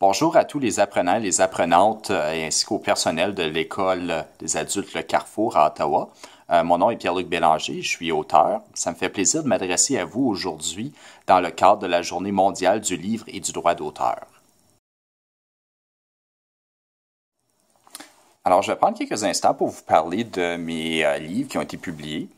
Bonjour à tous les apprenants et les apprenantes euh, ainsi qu'au personnel de l'école des adultes Le Carrefour à Ottawa. Euh, mon nom est Pierre-Luc Bélanger, je suis auteur. Ça me fait plaisir de m'adresser à vous aujourd'hui dans le cadre de la Journée mondiale du livre et du droit d'auteur. Alors, je vais prendre quelques instants pour vous parler de mes euh, livres qui ont été publiés.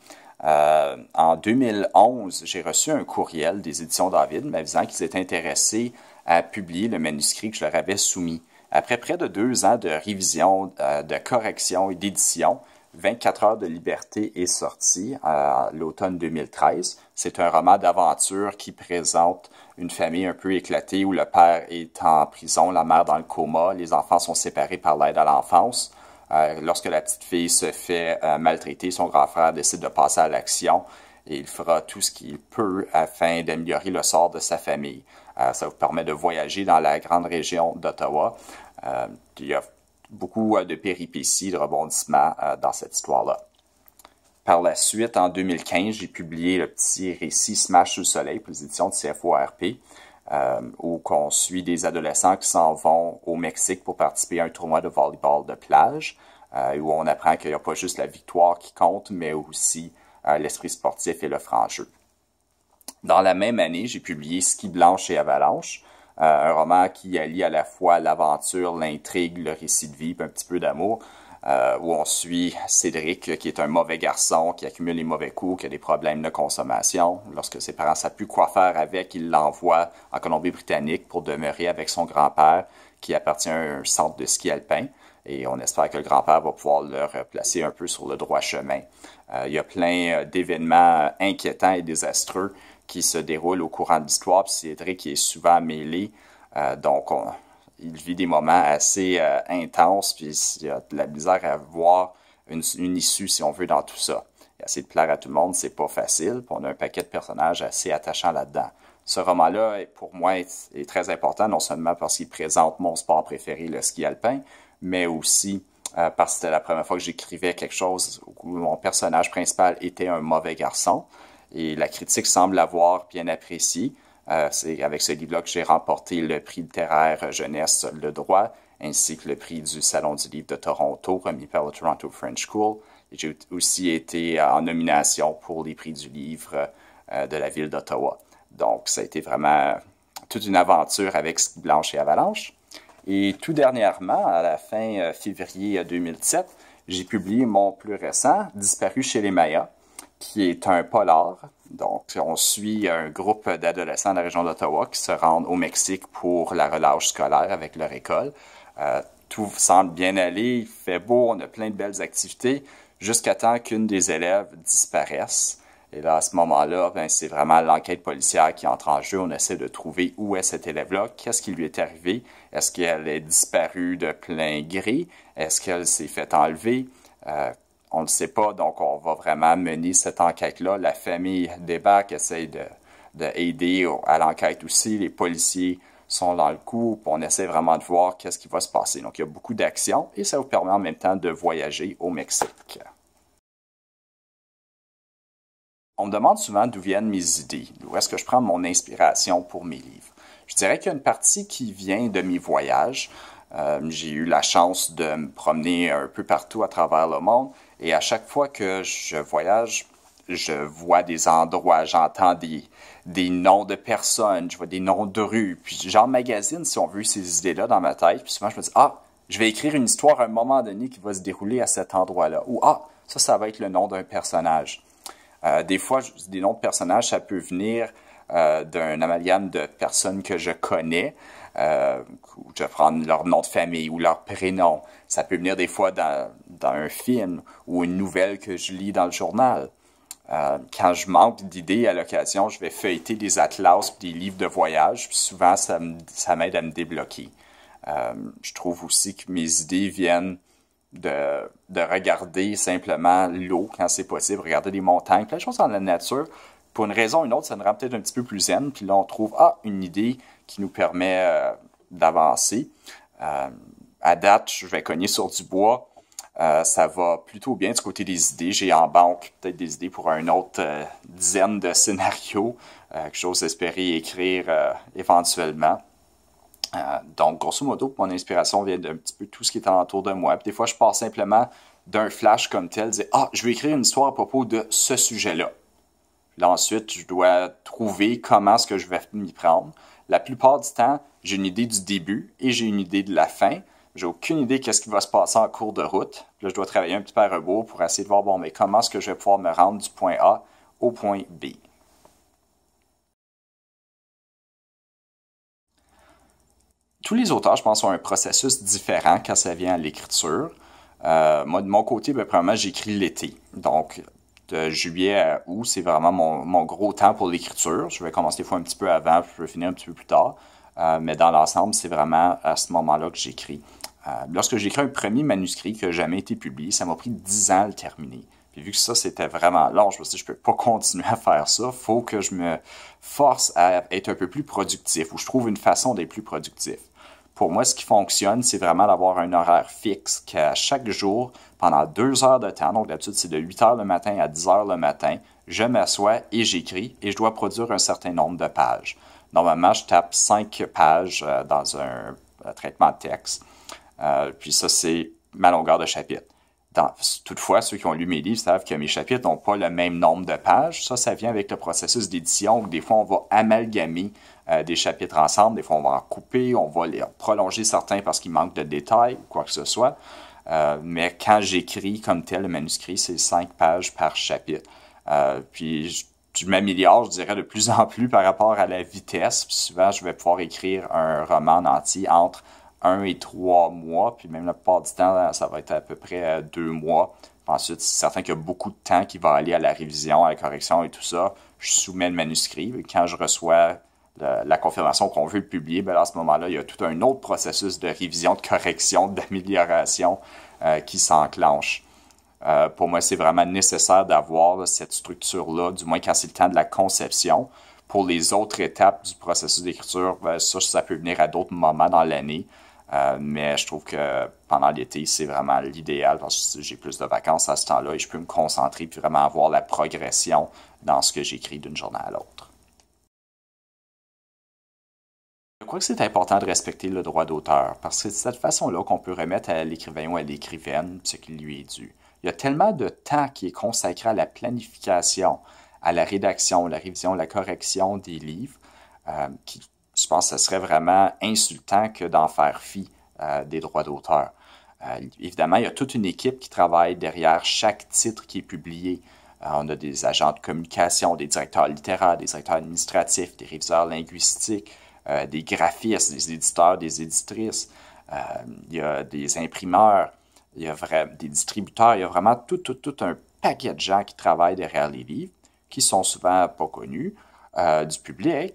en 2011, j'ai reçu un courriel des éditions David m'avisant qu'ils étaient intéressés à publier le manuscrit que je leur avais soumis. Après près de deux ans de révision, euh, de correction et d'édition, 24 heures de liberté est sorti à euh, l'automne 2013. C'est un roman d'aventure qui présente une famille un peu éclatée où le père est en prison, la mère dans le coma, les enfants sont séparés par l'aide à l'enfance. Euh, lorsque la petite fille se fait maltraiter, son grand frère décide de passer à l'action et il fera tout ce qu'il peut afin d'améliorer le sort de sa famille. Euh, ça vous permet de voyager dans la grande région d'Ottawa. Euh, il y a beaucoup euh, de péripéties, de rebondissements dans cette histoire-là. Par la suite, en 2015, j'ai publié le petit récit Smash sous le soleil pour les éditions de CFORP, où on suit des adolescents qui s'en vont au Mexique pour participer à un tournoi de volleyball de plage, où on apprend qu'il n'y a pas juste la victoire qui compte, mais aussi l'esprit sportif et le franc jeu. Dans la même année, j'ai publié Ski Blanche et Avalanche, euh, un roman qui allie à la fois l'aventure, l'intrigue, le récit de vie, un petit peu d'amour. Euh, où on suit Cédric, qui est un mauvais garçon, qui accumule les mauvais coups, qui a des problèmes de consommation. Lorsque ses parents ne savent plus quoi faire avec, il l'envoie en Colombie-Britannique pour demeurer avec son grand-père, qui appartient à un centre de ski alpin et on espère que le grand-père va pouvoir le replacer un peu sur le droit chemin. Euh, il y a plein euh, d'événements inquiétants et désastreux qui se déroulent au courant de l'histoire, puis qui est souvent mêlé, euh, donc il vit des moments assez intenses, puis il y a de la misère à voir une, issue, si on veut, dans tout ça. Et assez de plaire à tout le monde, c'est pas facile, puis on a un paquet de personnages assez attachants là-dedans ce roman-là, pour moi, est, très important, non seulement parce qu'il présente mon sport préféré, le ski alpin, mais aussi euh, parce que c'était la première fois que j'écrivais quelque chose où mon personnage principal était un mauvais garçon. Et la critique semble l'avoir bien apprécié. Euh, c'est avec ce livre-là que j'ai remporté le prix littéraire jeunesse Le Droit, ainsi que le prix du Salon du livre de Toronto remis par le Toronto French School. J'ai aussi été euh, en nomination pour les prix du livre de la ville d'Ottawa. Donc, ça a été vraiment toute une aventure avec Blanche et Avalanche. Et tout dernièrement, à la fin euh, février 2007, euh, j'ai publié mon plus récent, Disparu chez les Mayas, qui est un polar. Donc, on suit un groupe d'adolescents de la région d'Ottawa qui se rendent au Mexique pour la relâche scolaire avec leur école. Euh, tout semble bien aller, il fait beau, on a plein de belles activités, jusqu'à temps qu'une des élèves disparaisse. Et là, à ce moment-là, ben, c'est vraiment l'enquête policière qui entre en jeu. On essaie de trouver où est cet élève-là, qu'est-ce qui lui est arrivé, est-ce qu'elle est disparue de plein gré, est-ce qu'elle s'est fait enlever. Euh, on ne sait pas, donc on va vraiment mener cette enquête-là. La famille débat, essaye de, de à l'enquête aussi. Les policiers sont dans le coup, on essaie vraiment de voir qu'est-ce qui va se passer. Donc, il y a beaucoup d'actions et ça vous permet en même temps de voyager au Mexique on me demande souvent d'où viennent mes idées, d'où est-ce que je prends mon inspiration pour mes livres. Je dirais qu'il y a une partie qui vient de mes voyages. Euh, j'ai eu la chance de me promener un peu partout à travers le monde et à chaque fois que je voyage, je vois des endroits, j'entends des, noms de personnes, je vois des noms de rues, puis j'emmagasine, si on veut, ces idées-là dans ma tête, puis souvent je me dis, ah, je vais écrire une histoire à un moment donné qui va se dérouler à cet endroit-là, ou ah, ça, ça va être le nom d'un personnage. Euh, des fois, des noms de personnages, ça peut venir euh, d'un amalgame de personnes que je connais. Euh, je vais prendre leur nom de famille ou leur prénom. Ça peut venir des fois dans, un film ou une nouvelle que je lis dans le journal. Euh, quand je manque d'idées à l'occasion, je vais feuilleter des atlas, des livres de voyage. souvent, ça m'aide à me débloquer. je trouve aussi que mes idées viennent de, regarder simplement l'eau quand c'est possible, regarder les montagnes, plein de choses dans la nature. Pour une raison ou une autre, ça nous rend peut-être un petit peu plus zen. Puis là, on trouve ah, une idée qui nous permet euh, d'avancer. Euh, à date, je vais cogner sur du bois. Euh, ça va plutôt bien du côté des idées. J'ai en banque peut-être des idées pour une autre dizaine de scénarios, quelque chose espérer écrire éventuellement. Euh, donc, grosso modo, mon inspiration vient d'un petit peu tout ce qui est autour de moi. des fois, je pars simplement d'un flash comme tel, dire Ah, je vais écrire une histoire à propos de ce sujet-là. Là, ensuite, je dois trouver comment ce que je vais m'y prendre. La plupart du temps, j'ai une idée du début et j'ai une idée de la fin. J'ai aucune idée de ce qui va se passer en cours de route. là, je dois travailler un petit peu à rebours pour essayer de voir, bon, mais comment est-ce que je vais pouvoir me rendre du point A au point B. tous les auteurs, je pense, ont un processus différent quand ça vient à l'écriture. Euh, moi, de mon côté, ben, premièrement, j'écris l'été. Donc, de juillet à août, c'est vraiment mon, gros temps pour l'écriture. Je vais commencer des fois un petit peu avant, puis je vais finir un petit peu plus tard. Euh, mais dans l'ensemble, c'est vraiment à ce moment-là que j'écris. Euh, lorsque j'écris un premier manuscrit qui n'a jamais été publié, ça m'a pris dix ans à le terminer. Puis vu que ça, c'était vraiment large, je me suis dit, je peux pas continuer à faire ça. faut que je me force à être un peu plus productif ou je trouve une façon d'être plus productif. Pour moi, ce qui fonctionne, c'est vraiment d'avoir un horaire fixe qu'à chaque jour, pendant deux heures de temps, donc d'habitude c'est de 8 heures le matin à 10 heures le matin, je m'assois et j'écris et je dois produire un certain nombre de pages. Normalement, je tape cinq pages euh, dans un euh, traitement de texte. Euh, puis ça, c'est ma longueur de chapitre. toutefois, ceux qui ont lu mes livres savent que mes chapitres n'ont pas le même nombre de pages. Ça, ça vient avec le processus d'édition où des fois on va amalgamer euh, des chapitres ensemble. Des fois, on va en couper, on va les prolonger certains parce qu'il manque de détails ou quoi que ce soit. Euh, mais quand j'écris comme tel le manuscrit, c'est cinq pages par chapitre. Euh, puis je, m'améliore, je dirais, de plus en plus par rapport à la vitesse. souvent, je vais pouvoir écrire un roman en entier entre un et trois mois. Puis même la plupart du temps, ça va être à peu près deux mois. ensuite, c'est certain qu'il y a beaucoup de temps qui va aller à la révision, à la correction et tout ça. Je soumets le manuscrit. Quand je reçois la, confirmation qu'on veut publier, ben à ce moment-là, il y a tout un autre processus de révision, de correction, d'amélioration euh, qui s'enclenche. Euh, pour moi, c'est vraiment nécessaire d'avoir cette structure-là, du moins quand c'est le temps de la conception. Pour les autres étapes du processus d'écriture, ben, ça, ça peut venir à d'autres moments dans l'année. Euh, mais je trouve que pendant l'été, c'est vraiment l'idéal parce que j'ai plus de vacances à ce temps-là et je peux me concentrer et vraiment avoir la progression dans ce que j'écris d'une journée à l'autre. Je crois que c'est important de respecter le droit d'auteur, parce que c'est de cette façon-là qu'on peut remettre à l'écrivain ou à l'écrivaine ce qui lui est dû. Il y a tellement de temps qui est consacré à la planification, à la rédaction, la révision, la correction des livres, euh, je pense que ce serait vraiment insultant que d'en faire fi euh, des droits d'auteur. Euh, évidemment, il y a toute une équipe qui travaille derrière chaque titre qui est publié. Euh, on a des agents de communication, des directeurs littéraires, des directeurs administratifs, des réviseurs linguistiques, euh, des graphistes, des éditeurs, des éditrices, euh, il y a des imprimeurs, il y a des distributeurs, il y a vraiment tout, un paquet de gens qui travaillent derrière les livres, qui sont souvent pas connus euh, du public.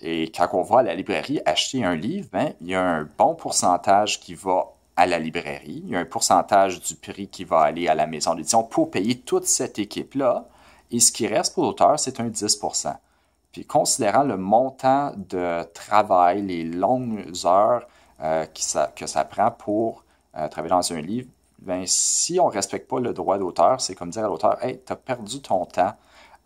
Et quand on va à la librairie acheter un livre, ben, il y a un bon pourcentage qui va à la librairie. Il y a un pourcentage du prix qui va aller à la maison d'édition pour payer toute cette équipe-là. Et ce qui reste pour l'auteur, c'est un 10 puis considérant le montant de travail, les longues heures euh, que ça prend pour euh, travailler dans un livre, ben, si on ne respecte pas le droit d'auteur, c'est comme dire à l'auteur Hey, tu as perdu ton temps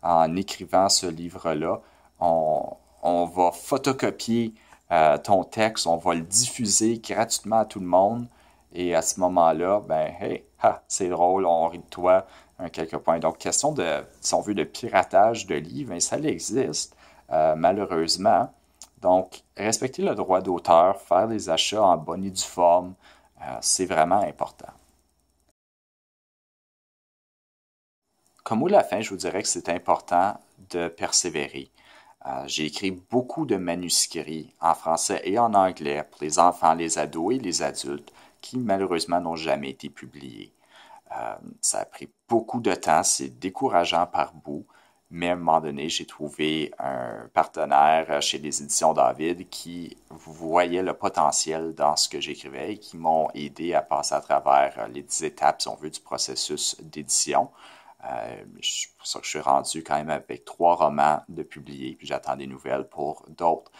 en écrivant ce livre-là. On, va photocopier euh, ton texte, on va le diffuser gratuitement à tout le monde. Et à ce moment-là, ben, hey, c'est drôle, on rit de toi, un hein, quelques points. Donc, question de, si on veut, de piratage de livres, ben, ça existe. Euh, malheureusement. Donc, respecter le droit d'auteur, faire des achats en bonne et due forme, euh, c'est vraiment important. Comme au la fin, je vous dirais que c'est important de persévérer. Euh, j'ai écrit beaucoup de manuscrits en français et en anglais pour les enfants, les ados et les adultes qui malheureusement n'ont jamais été publiés. ça a pris beaucoup de temps, c'est décourageant par bout, mais à un moment donné, j'ai trouvé un partenaire euh, chez les éditions David qui voyait le potentiel dans ce que j'écrivais et qui m'ont aidé à passer à travers euh, les dix étapes, si on veut, du processus d'édition. c'est euh, pour ça que je suis rendu quand même avec trois romans de publier. puis j'attends des nouvelles pour d'autres.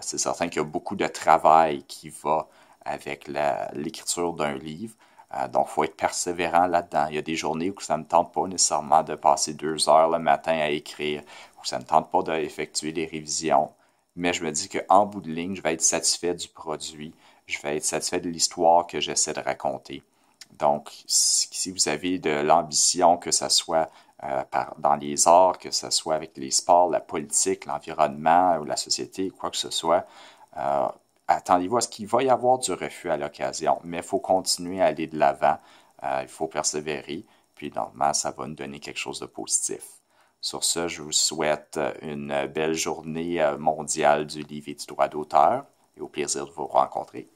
c'est certain qu'il y a beaucoup de travail qui va avec l'écriture d'un livre. Euh, donc, il faut être persévérant là-dedans. Il y a des journées où ça ne me tente pas nécessairement de passer deux heures le matin à écrire, où ça ne tente pas d'effectuer des révisions. Mais je me dis qu'en bout de ligne, je vais être satisfait du produit, je vais être satisfait de l'histoire que j'essaie de raconter. Donc, si vous avez de l'ambition, que ce soit euh, dans les arts, que ce soit avec les sports, la politique, l'environnement ou la société, quoi que ce soit, euh, attendez-vous à ce qu'il va y avoir du refus à l'occasion, mais il faut continuer à aller de l'avant, euh, il faut persévérer, puis normalement, ça va nous donner quelque chose de positif. Sur ce, je vous souhaite euh, une belle journée euh, mondiale du livre et du droit d'auteur et au plaisir de vous rencontrer.